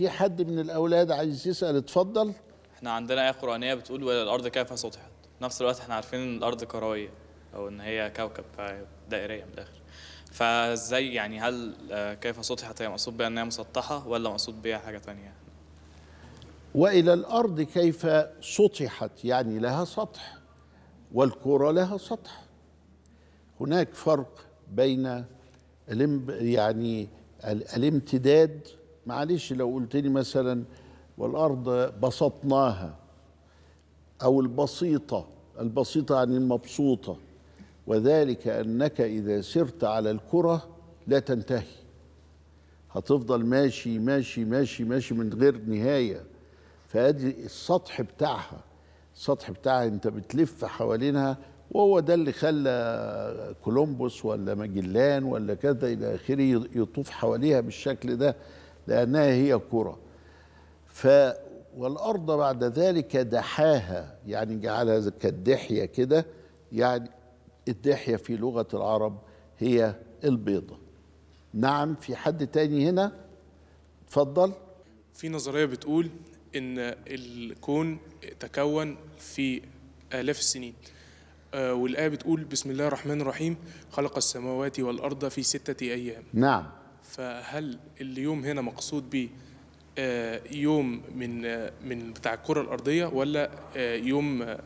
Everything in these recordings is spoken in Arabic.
في حد من الاولاد عايز يسال اتفضل احنا عندنا ايه قرانيه بتقول ولا الارض كيف سطحت نفس الوقت احنا عارفين ان الارض كرويه او ان هي كوكب دائريه من الاخر فازاي يعني هل آه، كيف سطحت هي مقصود بها انها مسطحه ولا مقصود بها حاجه ثانيه والى الارض كيف سطحت يعني لها سطح والكره لها سطح هناك فرق بين يعني الامتداد معلش لو قلت لي مثلا والارض بسطناها او البسيطه البسيطه يعني المبسوطه وذلك انك اذا سرت على الكره لا تنتهي هتفضل ماشي ماشي ماشي ماشي من غير نهايه فادي السطح بتاعها السطح بتاعها انت بتلف حوالينها وهو ده اللي خلى كولومبوس ولا ماجلان ولا كذا الى اخره يطوف حواليها بالشكل ده لأنها هي كرة ف والأرض بعد ذلك دحاها يعني جعلها كالدحية كده يعني الدحية في لغة العرب هي البيضة نعم في حد تاني هنا اتفضل في نظرية بتقول إن الكون تكون في آلاف السنين آه، والآية بتقول بسم الله الرحمن الرحيم خلق السماوات والأرض في ستة أيام نعم فهل اليوم هنا مقصود به آه، يوم من آه، من بتاع الكره الارضيه ولا آه، يوم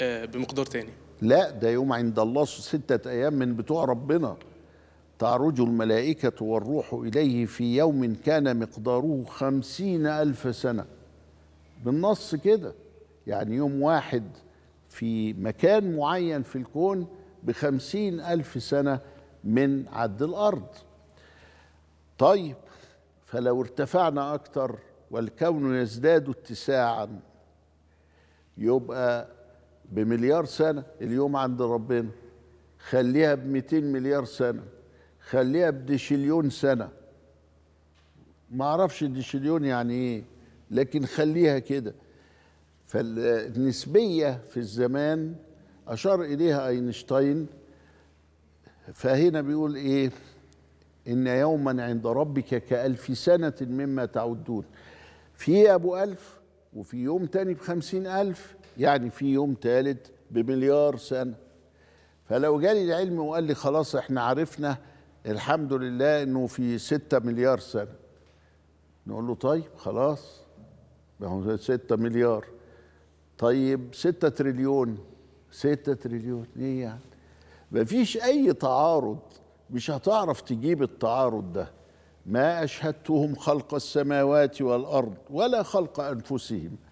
بمقدار تاني لا ده يوم عند الله ستة أيام من بتوع ربنا تعرج الملائكة والروح إليه في يوم كان مقداره خمسين ألف سنة بالنص كده يعني يوم واحد في مكان معين في الكون بخمسين ألف سنة من عد الأرض طيب فلو ارتفعنا أكتر والكون يزداد اتساعا يبقى بمليار سنة اليوم عند ربنا خليها ب 200 مليار سنة خليها بديشليون سنة ما اعرفش ديشليون يعني ايه لكن خليها كده فالنسبية في الزمان أشار إليها أينشتاين فهنا بيقول إيه إن يوما عند ربك كألف سنة مما تعدون في أبو ألف وفي يوم تاني بخمسين ألف يعني في يوم تالت بمليار سنة فلو جالي العلم وقال لي خلاص احنا عرفنا الحمد لله انه في ستة مليار سنة نقول له طيب خلاص ما هو ستة مليار طيب ستة تريليون ستة تريليون ايه يعني مفيش اي تعارض مش هتعرف تجيب التعارض ده ما أشهدتهم خلق السماوات والأرض ولا خلق أنفسهم